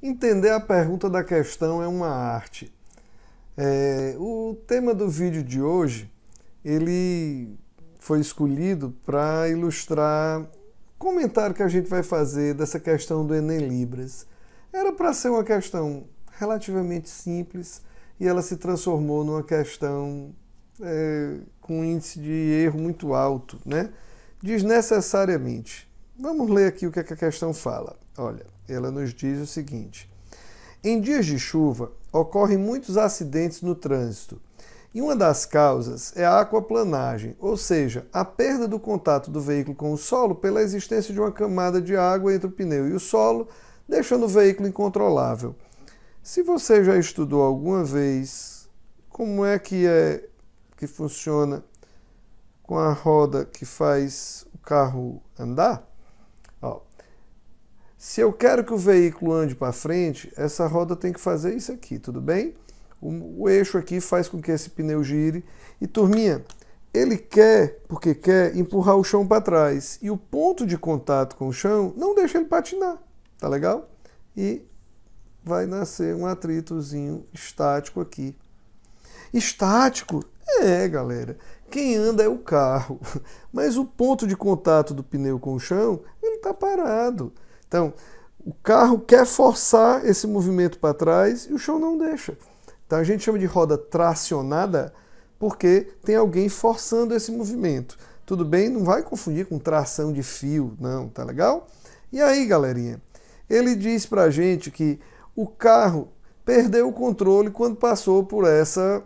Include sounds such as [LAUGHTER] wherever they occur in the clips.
Entender a pergunta da questão é uma arte. É, o tema do vídeo de hoje ele foi escolhido para ilustrar comentário que a gente vai fazer dessa questão do Enem Libras. Era para ser uma questão relativamente simples e ela se transformou numa questão é, com um índice de erro muito alto, né? Desnecessariamente. Vamos ler aqui o que, é que a questão fala. Olha ela nos diz o seguinte: Em dias de chuva, ocorrem muitos acidentes no trânsito. E uma das causas é a aquaplanagem, ou seja, a perda do contato do veículo com o solo pela existência de uma camada de água entre o pneu e o solo, deixando o veículo incontrolável. Se você já estudou alguma vez como é que é que funciona com a roda que faz o carro andar, ó, se eu quero que o veículo ande para frente, essa roda tem que fazer isso aqui, tudo bem? O, o eixo aqui faz com que esse pneu gire. E turminha, ele quer, porque quer, empurrar o chão para trás. E o ponto de contato com o chão não deixa ele patinar, tá legal? E vai nascer um atritozinho estático aqui. Estático? É, galera. Quem anda é o carro. [LAUGHS] Mas o ponto de contato do pneu com o chão, ele está parado. Então, o carro quer forçar esse movimento para trás e o chão não deixa. Então a gente chama de roda tracionada porque tem alguém forçando esse movimento. Tudo bem? Não vai confundir com tração de fio, não, tá legal? E aí, galerinha? Ele diz a gente que o carro perdeu o controle quando passou por essa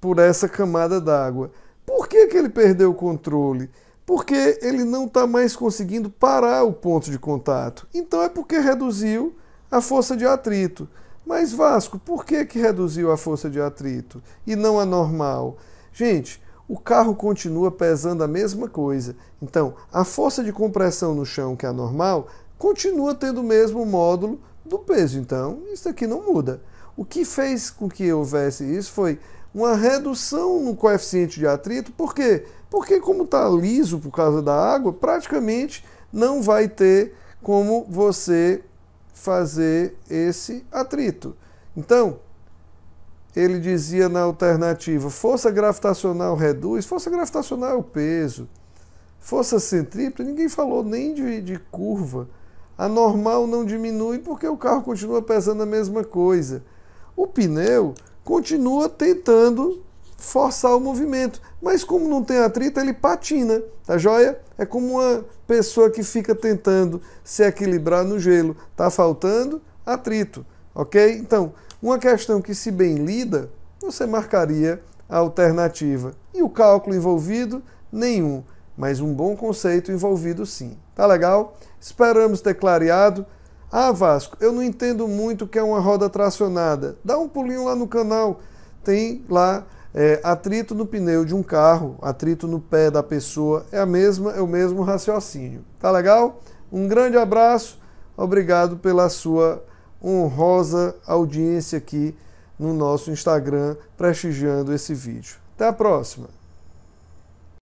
por essa camada d'água. Por que, que ele perdeu o controle? porque ele não está mais conseguindo parar o ponto de contato. Então é porque reduziu a força de atrito. Mas Vasco, por que, que reduziu a força de atrito e não a normal? Gente, o carro continua pesando a mesma coisa. Então, a força de compressão no chão, que é a normal, continua tendo o mesmo módulo do peso. Então, isso aqui não muda. O que fez com que houvesse isso foi uma redução no coeficiente de atrito, por quê? Porque, como está liso por causa da água, praticamente não vai ter como você fazer esse atrito. Então, ele dizia na alternativa: força gravitacional reduz, força gravitacional é o peso, força centrípeta, ninguém falou nem de, de curva. A normal não diminui porque o carro continua pesando a mesma coisa. O pneu continua tentando forçar o movimento, mas como não tem atrito, ele patina, tá joia? É como uma pessoa que fica tentando se equilibrar no gelo, tá faltando atrito, ok? Então, uma questão que se bem lida, você marcaria a alternativa. E o cálculo envolvido? Nenhum, mas um bom conceito envolvido sim. Tá legal? Esperamos ter clareado. Ah, Vasco, eu não entendo muito o que é uma roda tracionada. Dá um pulinho lá no canal. Tem lá é, atrito no pneu de um carro, atrito no pé da pessoa. É a mesma, é o mesmo raciocínio. Tá legal? Um grande abraço. Obrigado pela sua honrosa audiência aqui no nosso Instagram, prestigiando esse vídeo. Até a próxima!